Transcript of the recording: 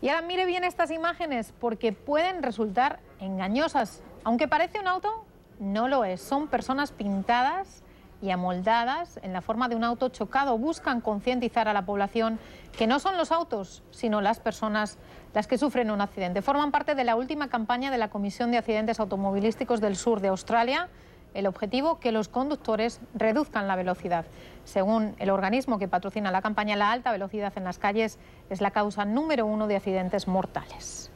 Y ahora mire bien estas imágenes porque pueden resultar engañosas. Aunque parece un auto, no lo es. Son personas pintadas y amoldadas en la forma de un auto chocado. Buscan concientizar a la población que no son los autos, sino las personas las que sufren un accidente. Forman parte de la última campaña de la Comisión de Accidentes Automovilísticos del Sur de Australia el objetivo, que los conductores reduzcan la velocidad. Según el organismo que patrocina la campaña, la alta velocidad en las calles es la causa número uno de accidentes mortales.